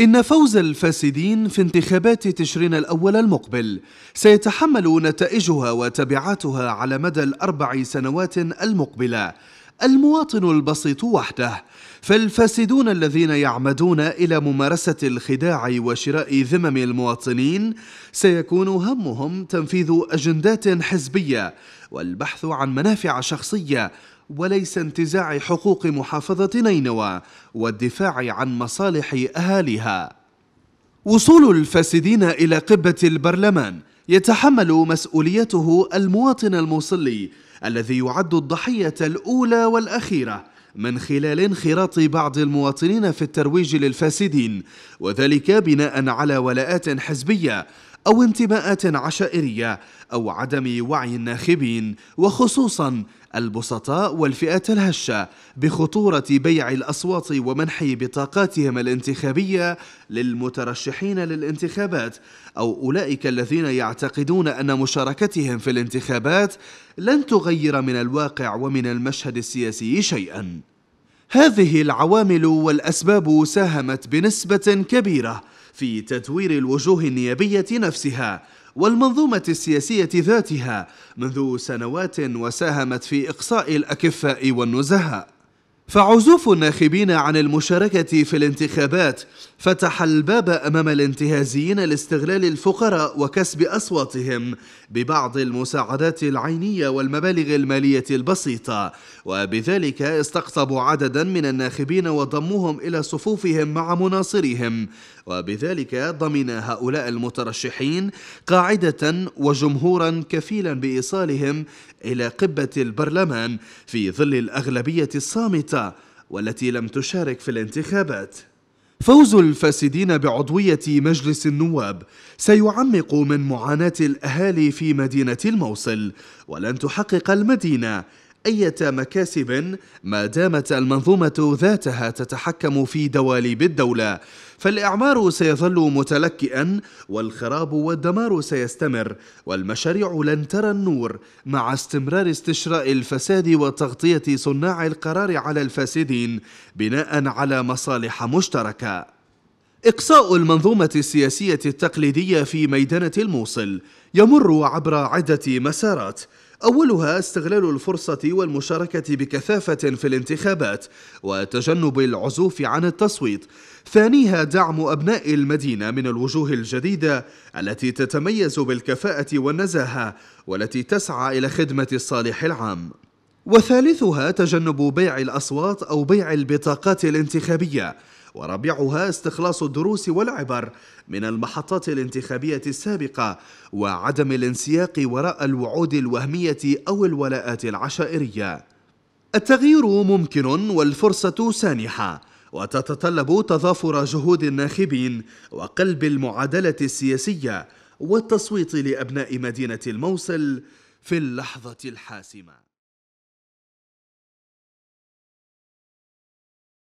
إن فوز الفاسدين في انتخابات تشرين الأول المقبل سيتحمل نتائجها وتبعاتها على مدى الأربع سنوات المقبلة المواطن البسيط وحده فالفاسدون الذين يعمدون إلى ممارسة الخداع وشراء ذمم المواطنين سيكون همهم تنفيذ أجندات حزبية والبحث عن منافع شخصية وليس انتزاع حقوق محافظة نينوى والدفاع عن مصالح أهاليها وصول الفاسدين إلى قبة البرلمان يتحمل مسؤوليته المواطن الموصلي الذي يعد الضحية الأولى والأخيرة من خلال انخراط بعض المواطنين في الترويج للفاسدين وذلك بناء على ولاءات حزبية أو انتماءات عشائرية أو عدم وعي الناخبين وخصوصا البسطاء والفئات الهشة بخطورة بيع الأصوات ومنح بطاقاتهم الانتخابية للمترشحين للانتخابات أو أولئك الذين يعتقدون أن مشاركتهم في الانتخابات لن تغير من الواقع ومن المشهد السياسي شيئا هذه العوامل والأسباب ساهمت بنسبة كبيرة في تدوير الوجوه النيابية نفسها والمنظومة السياسية ذاتها منذ سنوات وساهمت في إقصاء الأكفاء والنزهاء فعزوف الناخبين عن المشاركة في الانتخابات فتح الباب أمام الانتهازيين لاستغلال الفقراء وكسب أصواتهم ببعض المساعدات العينية والمبالغ المالية البسيطة وبذلك استقطبوا عددا من الناخبين وضموهم إلى صفوفهم مع مناصرهم وبذلك ضمن هؤلاء المترشحين قاعدة وجمهورا كفيلا بإيصالهم إلى قبة البرلمان في ظل الأغلبية الصامتة والتي لم تشارك في الانتخابات فوز الفاسدين بعضوية مجلس النواب سيعمق من معاناة الأهالي في مدينة الموصل ولن تحقق المدينة أية مكاسب ما دامت المنظومة ذاتها تتحكم في دواليب الدولة فالإعمار سيظل متلكئا والخراب والدمار سيستمر والمشاريع لن ترى النور مع استمرار استشراء الفساد وتغطية صناع القرار على الفاسدين بناء على مصالح مشتركه إقصاء المنظومة السياسية التقليدية في ميدانة الموصل يمر عبر عدة مسارات أولها استغلال الفرصة والمشاركة بكثافة في الانتخابات وتجنب العزوف عن التصويت ثانيها دعم أبناء المدينة من الوجوه الجديدة التي تتميز بالكفاءة والنزاهة والتي تسعى إلى خدمة الصالح العام وثالثها تجنب بيع الأصوات أو بيع البطاقات الانتخابية ورابعها استخلاص الدروس والعبر من المحطات الانتخابية السابقة وعدم الانسياق وراء الوعود الوهمية أو الولاءات العشائرية. التغيير ممكن والفرصة سانحة وتتطلب تضافر جهود الناخبين وقلب المعادلة السياسية والتصويت لأبناء مدينة الموصل في اللحظة الحاسمة